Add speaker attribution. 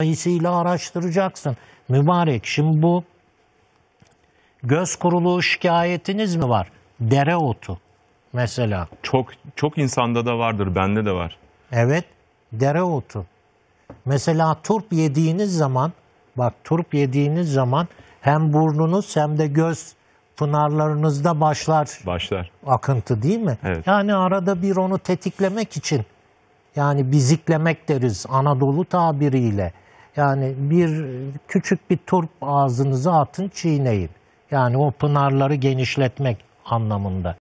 Speaker 1: Sayısıyla araştıracaksın. Mübarek şimdi bu göz kuruluğu şikayetiniz mi var? Dereotu mesela. Çok çok
Speaker 2: insanda da vardır, bende de var.
Speaker 1: Evet, dereotu. Mesela turp yediğiniz zaman, bak turp yediğiniz zaman hem burnunuz hem de göz pınarlarınızda başlar. Başlar. Akıntı değil mi? Evet. Yani arada bir onu tetiklemek için yani biziklemek deriz Anadolu tabiriyle. Yani bir küçük bir turp ağzınıza atın çiğneyin. Yani o pınarları genişletmek anlamında.